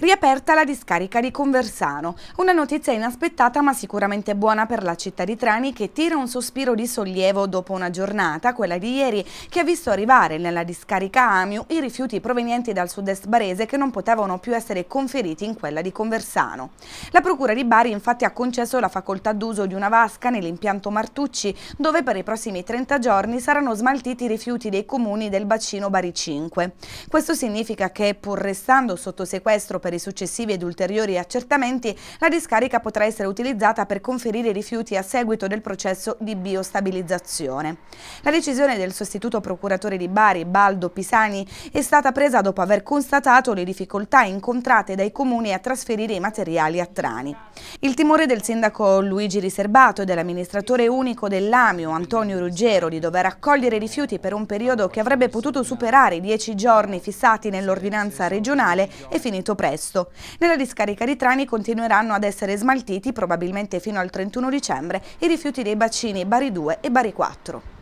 riaperta la discarica di Conversano. Una notizia inaspettata ma sicuramente buona per la città di Trani che tira un sospiro di sollievo dopo una giornata, quella di ieri, che ha visto arrivare nella discarica Amiu i rifiuti provenienti dal sud-est barese che non potevano più essere conferiti in quella di Conversano. La procura di Bari infatti ha concesso la facoltà d'uso di una vasca nell'impianto Martucci dove per i prossimi 30 giorni saranno smaltiti i rifiuti dei comuni del bacino Bari 5. Questo significa che pur restando sotto sequestro per per i successivi ed ulteriori accertamenti, la discarica potrà essere utilizzata per conferire i rifiuti a seguito del processo di biostabilizzazione. La decisione del sostituto procuratore di Bari, Baldo Pisani, è stata presa dopo aver constatato le difficoltà incontrate dai comuni a trasferire i materiali a Trani. Il timore del sindaco Luigi Riservato e dell'amministratore unico dell'Amio, Antonio Ruggero, di dover accogliere rifiuti per un periodo che avrebbe potuto superare i dieci giorni fissati nell'ordinanza regionale è finito presto contesto. Nella discarica di Trani continueranno ad essere smaltiti, probabilmente fino al 31 dicembre, i rifiuti dei bacini Bari 2 e Bari 4.